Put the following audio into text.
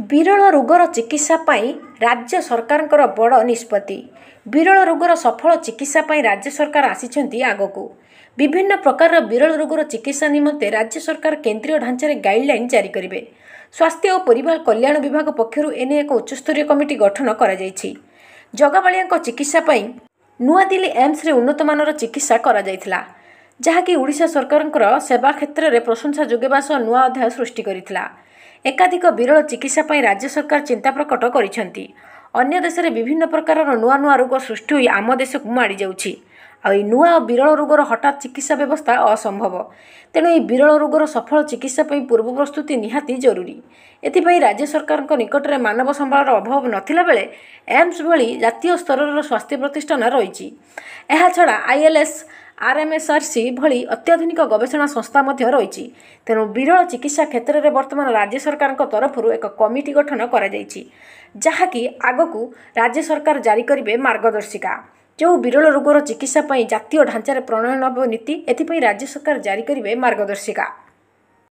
ବିରଳ ରୋଗର ଚିକିତ୍ସା ପାଇଁ ରାଜ୍ୟ ସରକାରଙ୍କର ବଡ଼ ନିଷ୍ପତ୍ତି ବିରଳ ରୋଗର ସଫଳ ଚିକିତ୍ସା ପାଇଁ ରାଜ୍ୟ ସରକାର ଆସିଛନ୍ତି ଆଗକୁ ବିଭିନ୍ନ ପ୍ରକାରର ବିରଳ ରୋଗର ଚିକିତ୍ସା ନିମନ୍ତେ ରାଜ୍ୟ ସରକାର କେନ୍ଦ୍ରୀୟ ଢାଞ୍ଚାରେ ଗାଇଡ଼ଲାଇନ୍ ଜାରି କରିବେ ସ୍ୱାସ୍ଥ୍ୟ ଓ ପରିବାର କଲ୍ୟାଣ ବିଭାଗ ପକ୍ଷରୁ ଏ ନେଇ ଏକ ଉଚ୍ଚସ୍ତରୀୟ କମିଟି ଗଠନ କରାଯାଇଛି ଜଗାବାଳିଆଙ୍କ ଚିକିତ୍ସା ପାଇଁ ନୂଆଦିଲ୍ଲୀ ଏମ୍ସରେ ଉନ୍ନତମାନର ଚିକିତ୍ସା କରାଯାଇଥିଲା ଯାହାକି ଓଡ଼ିଶା ସରକାରଙ୍କର ସେବା କ୍ଷେତ୍ରରେ ପ୍ରଶଂସା ଯୋଗାଇବା ସହ ନୂଆ ଅଧ୍ୟାୟ ସୃଷ୍ଟି କରିଥିଲା ଏକାଧିକ ବିରଳ ଚିକିତ୍ସା ପାଇଁ ରାଜ୍ୟ ସରକାର ଚିନ୍ତା ପ୍ରକଟ କରିଛନ୍ତି ଅନ୍ୟ ଦେଶରେ ବିଭିନ୍ନ ପ୍ରକାରର ନୂଆ ନୂଆ ରୋଗ ସୃଷ୍ଟି ହୋଇ ଆମ ଦେଶକୁ ମାଡ଼ି ଯାଉଛି ଆଉ ଏହି ନୂଆ ଓ ବିରଳ ରୋଗର ହଠାତ୍ ଚିକିତ୍ସା ବ୍ୟବସ୍ଥା ଅସମ୍ଭବ ତେଣୁ ଏହି ବିରଳ ରୋଗର ସଫଳ ଚିକିତ୍ସା ପାଇଁ ପୂର୍ବ ପ୍ରସ୍ତୁତି ନିହାତି ଜରୁରୀ ଏଥିପାଇଁ ରାଜ୍ୟ ସରକାରଙ୍କ ନିକଟରେ ମାନବ ସମ୍ବଳର ଅଭାବ ନଥିଲା ବେଳେ ଏମ୍ସ ଭଳି ଜାତୀୟ ସ୍ତରର ସ୍ୱାସ୍ଥ୍ୟ ପ୍ରତିଷ୍ଠାନ ରହିଛି ଏହାଛଡ଼ା ଆଇଏଲ୍ଏସ୍ ଆର୍ଏମ୍ଏସ୍ଆର୍ସି ଭଳି ଅତ୍ୟାଧୁନିକ ଗବେଷଣା ସଂସ୍ଥା ମଧ୍ୟ ରହିଛି ତେଣୁ ବିରଳ ଚିକିତ୍ସା କ୍ଷେତ୍ରରେ ବର୍ତ୍ତମାନ ରାଜ୍ୟ ସରକାରଙ୍କ ତରଫରୁ ଏକ କମିଟି ଗଠନ କରାଯାଇଛି ଯାହାକି ଆଗକୁ ରାଜ୍ୟ ସରକାର ଜାରି କରିବେ ମାର୍ଗଦର୍ଶିକା ଯେଉଁ ବିରଳ ରୋଗର ଚିକିତ୍ସା ପାଇଁ ଜାତୀୟ ଢାଞ୍ଚାରେ ପ୍ରଣୟନ ନୀତି ଏଥିପାଇଁ ରାଜ୍ୟ ସରକାର ଜାରି କରିବେ ମାର୍ଗଦର୍ଶିକା